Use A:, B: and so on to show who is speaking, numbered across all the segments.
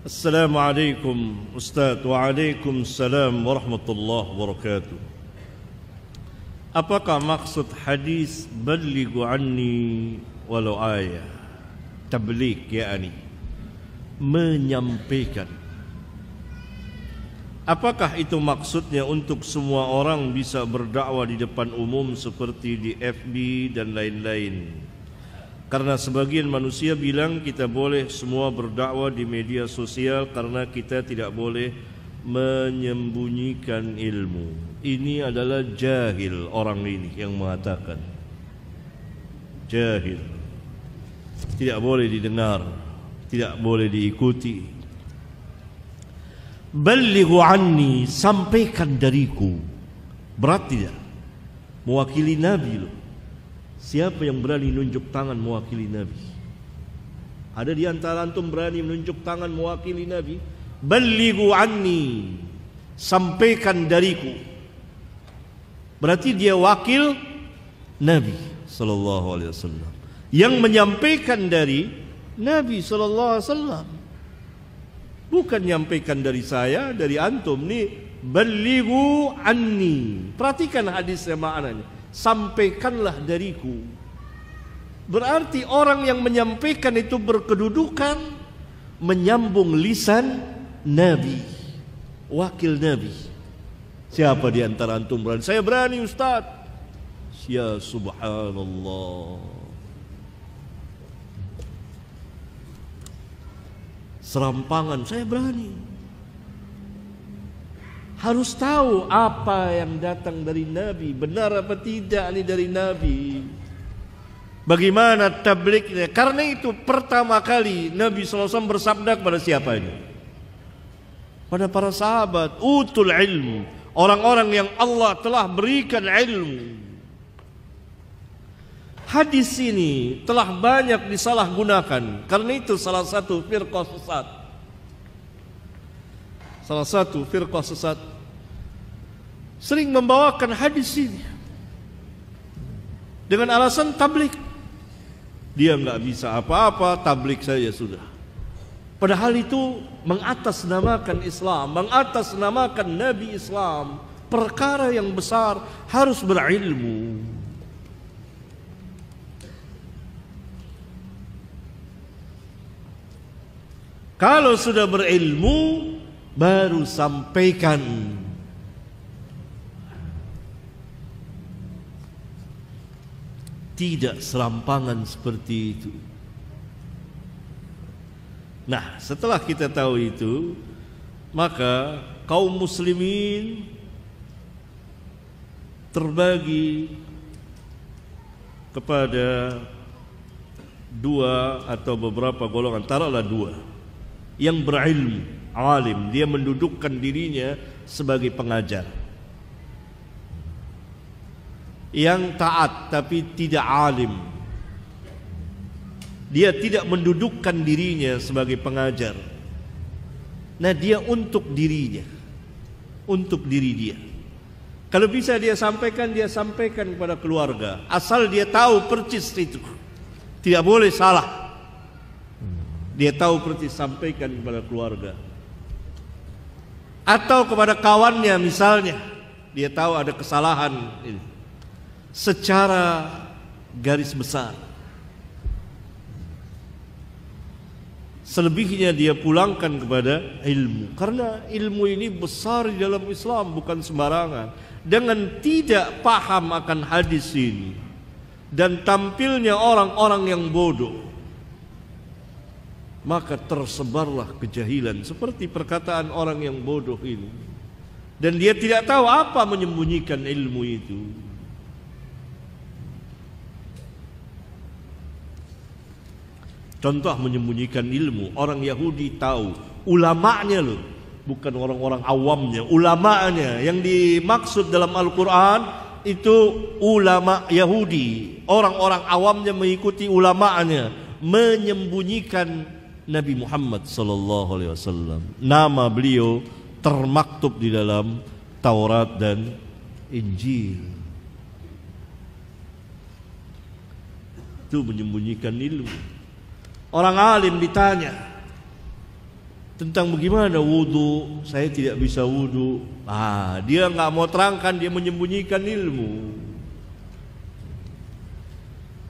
A: السلام عليكم أستاذ وعليكم السلام ورحمة الله وبركاته Apakah maksud hadis Balighu anni walau ayah Tablik yakni Menyampaikan Apakah itu maksudnya untuk semua orang bisa berdakwah di depan umum seperti di FB dan lain-lain? Karena sebagian manusia bilang kita boleh semua berdakwah di media sosial karena kita tidak boleh menyembunyikan ilmu. Ini adalah jahil orang ini yang mengatakan. Jahil. Tidak boleh didengar, tidak boleh diikuti. Balighu anni, sampaikan dariku. Berat tidak? Mewakili Nabi loh. Siapa yang berani nunjuk tangan mewakili Nabi? Ada di antara antum berani menunjuk tangan mewakili Nabi? Balighu anni. Sampaikan dariku. Berarti dia wakil Nabi sallallahu alaihi wasallam yang menyampaikan dari Nabi sallallahu alaihi wasallam. Bukan menyampaikan dari saya, dari antum nih. Balighu anni. Perhatikan hadisnya maknanya sampaikanlah dariku. Berarti orang yang menyampaikan itu berkedudukan menyambung lisan Nabi, wakil Nabi. Siapa di antara antum berani? Saya berani Ustaz. Ya subhanallah. Serampangan, saya berani harus tahu apa yang datang dari Nabi, benar apa tidak ini dari Nabi. Bagaimana tabliknya? Karena itu pertama kali Nabi SAW bersabda kepada siapa ini? Pada para sahabat, utul ilmu. Orang-orang yang Allah telah berikan ilmu. Hadis ini telah banyak disalahgunakan. Karena itu salah satu firqah sesat salah satu firqah sesat sering membawakan hadis ini dengan alasan tablik. Dia nggak bisa apa-apa, tablik saja ya sudah. Padahal itu mengatasnamakan Islam, mengatasnamakan Nabi Islam, perkara yang besar harus berilmu. Kalau sudah berilmu, baru sampaikan tidak serampangan seperti itu. Nah, setelah kita tahu itu, maka kaum muslimin terbagi kepada dua atau beberapa golongan, taruhlah dua yang berilmu, alim. Dia mendudukkan dirinya sebagai pengajar. Yang taat tapi tidak alim. Dia tidak mendudukkan dirinya sebagai pengajar. Nah, dia untuk dirinya. Untuk diri dia. Kalau bisa dia sampaikan, dia sampaikan kepada keluarga. Asal dia tahu percis itu. Tidak boleh salah. Dia tahu persis sampaikan kepada keluarga. Atau kepada kawannya misalnya, dia tahu ada kesalahan ini. Secara garis besar. Selebihnya dia pulangkan kepada ilmu. Karena ilmu ini besar di dalam Islam, bukan sembarangan. Dengan tidak paham akan hadis ini dan tampilnya orang-orang yang bodoh maka tersebarlah kejahilan seperti perkataan orang yang bodoh ini dan dia tidak tahu apa menyembunyikan ilmu itu Contoh menyembunyikan ilmu Orang Yahudi tahu Ulamanya loh Bukan orang-orang awamnya Ulamanya yang dimaksud dalam Al-Quran Itu ulama Yahudi Orang-orang awamnya mengikuti ulamanya Menyembunyikan Nabi Muhammad sallallahu alaihi wasallam. Nama beliau termaktub di dalam Taurat dan Injil. Itu menyembunyikan ilmu. Orang alim ditanya tentang bagaimana wudhu, saya tidak bisa wudhu. Ah, dia nggak mau terangkan, dia menyembunyikan ilmu.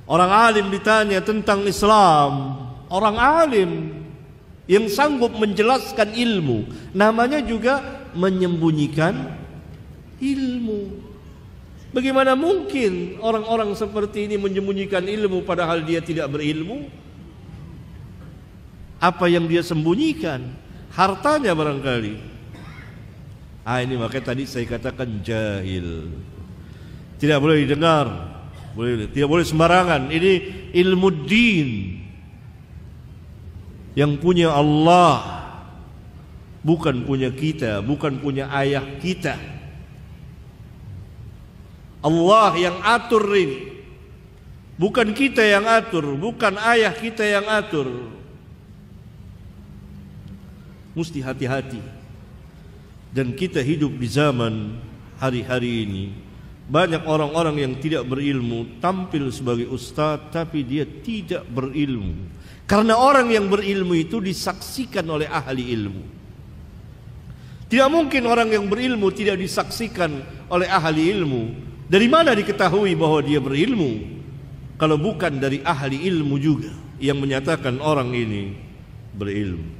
A: Orang alim ditanya tentang Islam, orang alim yang sanggup menjelaskan ilmu. Namanya juga menyembunyikan ilmu. Bagaimana mungkin orang-orang seperti ini menyembunyikan ilmu padahal dia tidak berilmu? Apa yang dia sembunyikan? Hartanya barangkali. Ah ini makanya tadi saya katakan jahil. Tidak boleh didengar, boleh, tidak boleh sembarangan. Ini ilmu din, yang punya Allah bukan punya kita, bukan punya ayah kita. Allah yang atur ini. Bukan kita yang atur, bukan ayah kita yang atur. Mesti hati-hati. Dan kita hidup di zaman hari-hari ini banyak orang-orang yang tidak berilmu tampil sebagai ustadz tapi dia tidak berilmu. Karena orang yang berilmu itu disaksikan oleh ahli ilmu. Tidak mungkin orang yang berilmu tidak disaksikan oleh ahli ilmu. Dari mana diketahui bahwa dia berilmu? Kalau bukan dari ahli ilmu juga yang menyatakan orang ini berilmu.